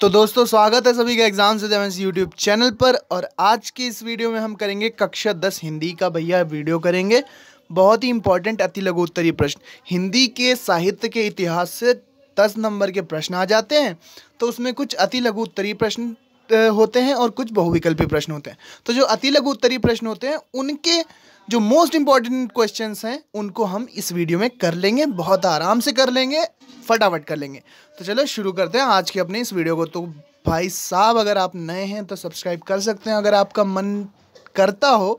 तो दोस्तों स्वागत है सभी का एग्जाम से एम यूट्यूब चैनल पर और आज की इस वीडियो में हम करेंगे कक्षा दस हिंदी का भैया वीडियो करेंगे बहुत ही इंपॉर्टेंट अति लघुत्तरीय प्रश्न हिंदी के साहित्य के इतिहास से दस नंबर के प्रश्न आ जाते हैं तो उसमें कुछ अति लघु उत्तरीय प्रश्न होते हैं और कुछ बहुविकल्पी प्रश्न होते हैं तो जो अति लघु उत्तरीय प्रश्न होते हैं उनके जो मोस्ट इंपॉर्टेंट क्वेश्चन हैं उनको हम इस वीडियो में कर लेंगे बहुत आराम से कर लेंगे फटाफट कर लेंगे तो चलो शुरू करते हैं आज के अपने इस वीडियो को तो भाई साहब अगर आप नए हैं तो सब्सक्राइब कर सकते हैं अगर आपका मन करता हो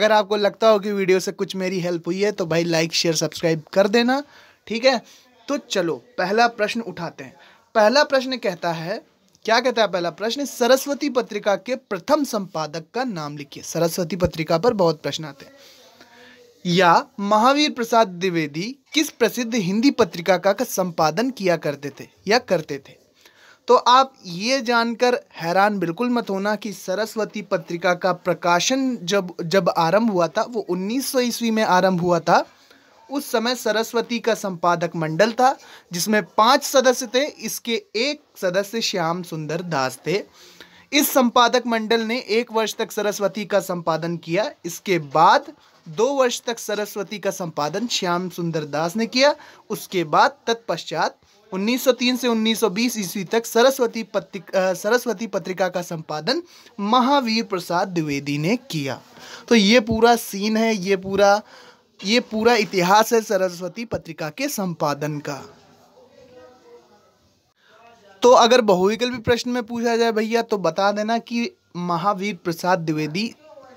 अगर आपको लगता हो कि वीडियो से कुछ मेरी हेल्प हुई है तो भाई लाइक शेयर सब्सक्राइब कर देना ठीक है तो चलो पहला प्रश्न उठाते हैं पहला प्रश्न कहता है क्या कहता है पहला प्रश्न सरस्वती पत्रिका के प्रथम संपादक का नाम लिखिए सरस्वती पत्रिका पर बहुत प्रश्न आते हैं या महावीर प्रसाद द्विवेदी किस प्रसिद्ध हिंदी पत्रिका का, का संपादन किया करते थे या करते थे तो आप ये जानकर हैरान बिल्कुल मत होना कि सरस्वती पत्रिका का प्रकाशन जब जब आरंभ हुआ था वो 1900 ईस्वी में आरंभ हुआ था उस समय सरस्वती का संपादक मंडल था जिसमें पांच सदस्य थे इसके एक सदस्य श्याम सुंदर दास थे इस संपादक मंडल ने एक वर्ष तक सरस्वती का संपादन किया इसके बाद दो वर्ष तक सरस्वती का संपादन श्याम सुंदर दास ने किया उसके बाद तत्पश्चात 1903 से 1920 ईस्वी तक सरस्वती पत्रिका सरस्वती पत्रिका का संपादन महावीर प्रसाद द्विवेदी ने किया तो ये पूरा सीन है ये पूरा ये पूरा इतिहास है सरस्वती पत्रिका के संपादन का तो अगर बहुविकल्पी प्रश्न में पूछा जाए भैया तो बता देना कि महावीर प्रसाद द्विवेदी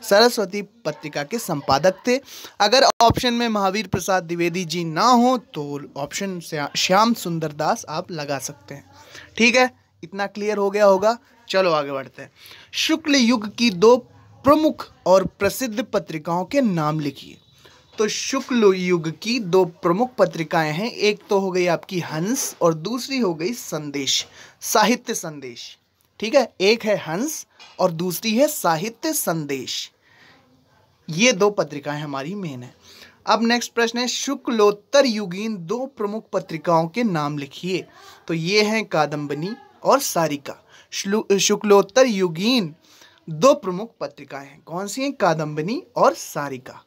सरस्वती पत्रिका के संपादक थे अगर ऑप्शन में महावीर प्रसाद द्विवेदी जी ना हो तो ऑप्शन श्याम सुंदर दास आप लगा सकते हैं ठीक है इतना क्लियर हो गया होगा चलो आगे बढ़ते हैं शुक्ल युग की दो प्रमुख और प्रसिद्ध पत्रिकाओं के नाम लिखिए तो शुक्ल युग की दो प्रमुख पत्रिकाएं हैं एक तो हो गई आपकी हंस और दूसरी हो गई संदेश साहित्य संदेश ठीक है एक है हंस और दूसरी है साहित्य संदेश ये दो पत्रिकाएं हमारी मेन है अब नेक्स्ट प्रश्न है शुक्लोत्तर युगीन दो प्रमुख पत्रिकाओं के नाम लिखिए तो ये हैं कादम्बनी और सारिका शुक्लोत्तर युगीन दो प्रमुख पत्रिकाएं हैं कौन सी हैं कादम्बनी और सारिका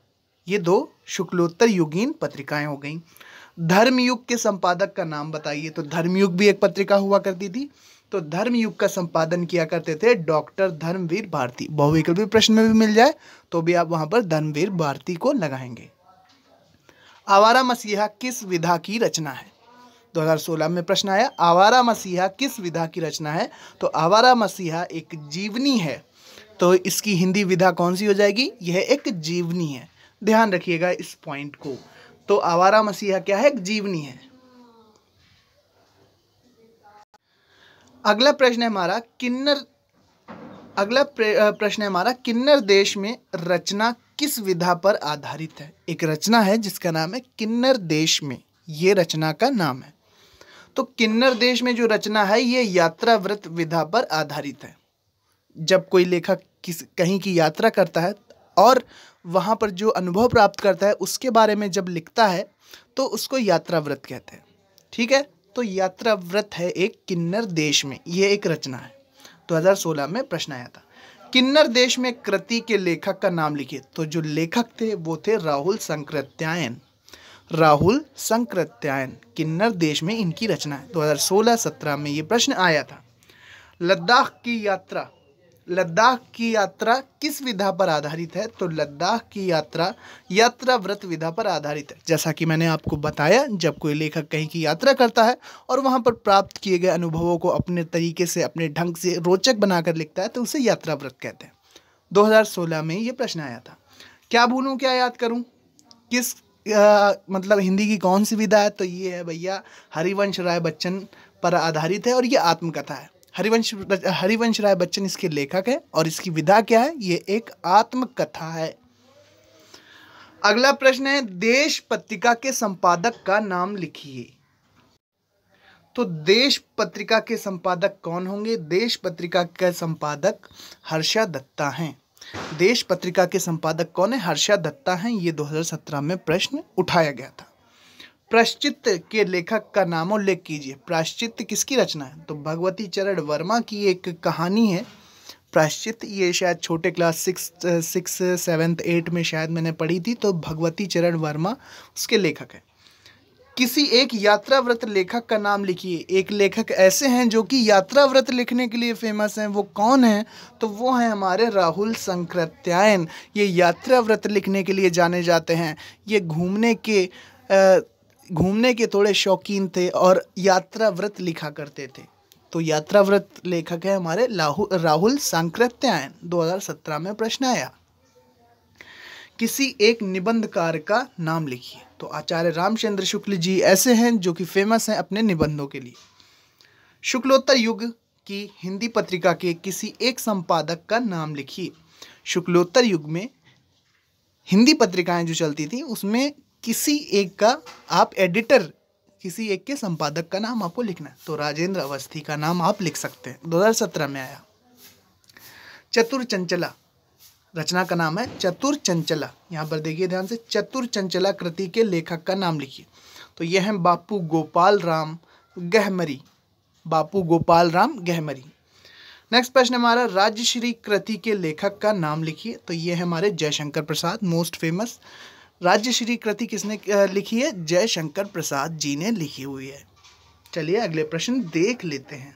ये दो शुक्लोत्तर युगीन पत्रिकाएं हो गई धर्मयुग के संपादक का नाम बताइए तो धर्मयुग भी एक पत्रिका हुआ करती थी तो धर्मयुग का संपादन किया करते थे डॉक्टर धर्मवीर भारती बहुविकल्पी प्रश्न में भी मिल जाए तो भी आप वहां पर धर्मवीर भारती को लगाएंगे आवारा मसीहा किस विधा की रचना है 2016 में प्रश्न आया आवारा मसीहा किस विधा की रचना है तो आवारा मसीहा एक जीवनी है तो इसकी हिंदी विधा कौन सी हो जाएगी यह एक जीवनी है ध्यान रखिएगा इस पॉइंट को तो आवारा मसीहा क्या है जीवनी है अगला प्रश्न है हमारा किन्नर अगला प्रश्न है हमारा किन्नर देश में रचना किस विधा पर आधारित है एक रचना है जिसका नाम है किन्नर देश में ये रचना का नाम है तो किन्नर देश में जो रचना है ये यात्रा व्रत विधा पर आधारित है जब कोई लेखक किस कहीं की यात्रा करता है और वहाँ पर जो अनुभव प्राप्त करता है उसके बारे में जब लिखता है तो उसको यात्रा व्रत कहते हैं ठीक है तो यात्रा व्रत है एक किन्नर देश में ये एक रचना है 2016 में प्रश्न आया था किन्नर देश में कृति के लेखक का नाम लिखिए तो जो लेखक थे वो थे राहुल संक्रत्यायन राहुल संक्रत्यायन किन्नर देश में इनकी रचना है 2016-17 में ये प्रश्न आया था लद्दाख की यात्रा लद्दाख की यात्रा किस विधा पर आधारित है तो लद्दाख की यात्रा यात्रा व्रत विधा पर आधारित है जैसा कि मैंने आपको बताया जब कोई लेखक कहीं की यात्रा करता है और वहाँ पर प्राप्त किए गए अनुभवों को अपने तरीके से अपने ढंग से रोचक बनाकर लिखता है तो उसे यात्रा व्रत कहते हैं 2016 में ये प्रश्न आया था क्या भूलूँ क्या याद करूँ किस आ, मतलब हिंदी की कौन सी विधा है तो ये है भैया हरिवंश राय बच्चन पर आधारित है और ये आत्मकथा है हरिवंश हरिवंश राय बच्चन इसके लेखक है और इसकी विधा क्या है ये एक आत्मकथा है अगला प्रश्न है देश पत्रिका के संपादक का नाम लिखिए तो देश पत्रिका के संपादक कौन होंगे देश पत्रिका के संपादक हर्षा दत्ता हैं देश पत्रिका के संपादक कौन है हर्षा दत्ता हैं ये 2017 में प्रश्न उठाया गया था प्राश्चित के लेखक का उल्लेख कीजिए प्राश्चित किसकी रचना है तो भगवती चरण वर्मा की एक कहानी है प्राश्चित ये शायद छोटे class six six seventh eight में शायद मैंने पढ़ी थी तो भगवती चरण वर्मा उसके लेखक हैं किसी एक यात्रा व्रत लेखक का नाम लिखिए एक लेखक ऐसे हैं जो कि यात्रा व्रत लिखने के लिए फेमस हैं वो कौन हैं तो वो हैं हमारे राहुल संक्रत्यायन ये यात्रा व्रत लिखने के लिए जाने जाते हैं ये घूमने के आ, घूमने के थोड़े शौकीन थे और यात्रा व्रत लिखा करते थे तो यात्रा व्रत लेखक है हमारे राहुल सांकृत्यायन 2017 में प्रश्न आया किसी एक निबंधकार का नाम लिखिए तो आचार्य रामचंद्र शुक्ल जी ऐसे हैं जो कि फेमस हैं अपने निबंधों के लिए शुक्लोत्तर युग की हिंदी पत्रिका के किसी एक संपादक का नाम लिखिए शुक्लोत्तर युग में हिंदी पत्रिकाएं जो चलती थी उसमें किसी एक का आप एडिटर किसी एक के संपादक का नाम आपको लिखना है तो राजेंद्र अवस्थी का नाम आप लिख सकते हैं दो में आया चतुर चंचला रचना का नाम है चतुर चंचला यहाँ पर देखिए ध्यान से चतुर चंचला कृति के लेखक का नाम लिखिए तो यह है बापू गोपाल राम गहमरी बापू गोपाल राम गहमरी नेक्स्ट प्रश्न हमारा राज्यश्री कृति के लेखक का नाम लिखिए तो ये है हमारे जयशंकर प्रसाद मोस्ट फेमस राज्य श्री कृति किसने लिखी है जयशंकर प्रसाद जी ने लिखी हुई है चलिए अगले प्रश्न देख लेते हैं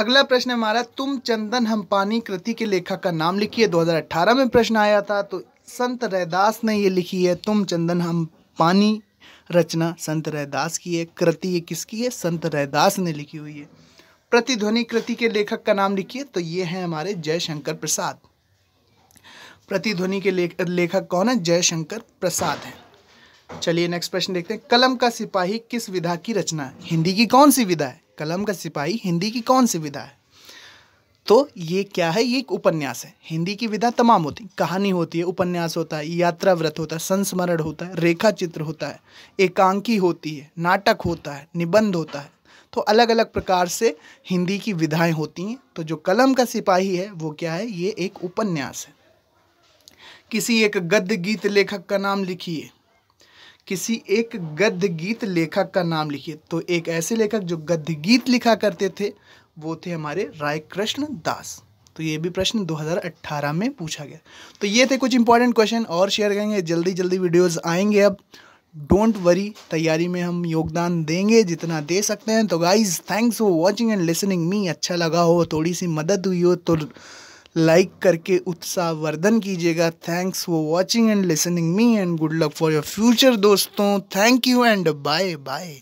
अगला प्रश्न हमारा तुम चंदन हम पानी कृति के लेखक का नाम लिखिए 2018 में प्रश्न आया था तो संत रैदास ने ये लिखी है तुम चंदन हम पानी रचना संत रैदास की है कृति ये किसकी है संत रैदास ने लिखी हुई है प्रतिध्वनि कृति के लेखक का नाम लिखिए तो ये है हमारे जयशंकर प्रसाद प्रतिध्वनि के लेख, लेखक कौन है जयशंकर प्रसाद हैं चलिए नेक्स्ट प्रश्न देखते हैं कलम का सिपाही किस विधा की रचना है हिंदी की कौन सी विधा है कलम का सिपाही हिंदी की कौन सी विधा है तो ये क्या है ये एक उपन्यास है हिंदी की विधा तमाम होती है कहानी होती है उपन्यास होता है यात्रा व्रत होता है संस्मरण होता है रेखा चित्र होता है एकांकी होती है नाटक होता है निबंध होता है तो अलग अलग प्रकार से हिंदी की विधाएं होती हैं तो जो कलम का सिपाही है वो क्या है ये एक उपन्यास है किसी एक गद्य गीत लेखक का नाम लिखिए किसी एक गद्य गीत लेखक का नाम लिखिए तो एक ऐसे लेखक जो गद्य गीत लिखा करते थे वो थे हमारे राय कृष्ण दास तो ये भी प्रश्न 2018 में पूछा गया तो ये थे कुछ इंपॉर्टेंट क्वेश्चन और शेयर करेंगे जल्दी जल्दी वीडियोस आएंगे अब डोंट वरी तैयारी में हम योगदान देंगे जितना दे सकते हैं तो guys thanks for watching and listening me अच्छा लगा हो थोड़ी सी मदद हुई हो तो लाइक करके उत्साह वर्धन कीजिएगा thanks for watching and listening me and good luck for your future दोस्तों thank you and bye bye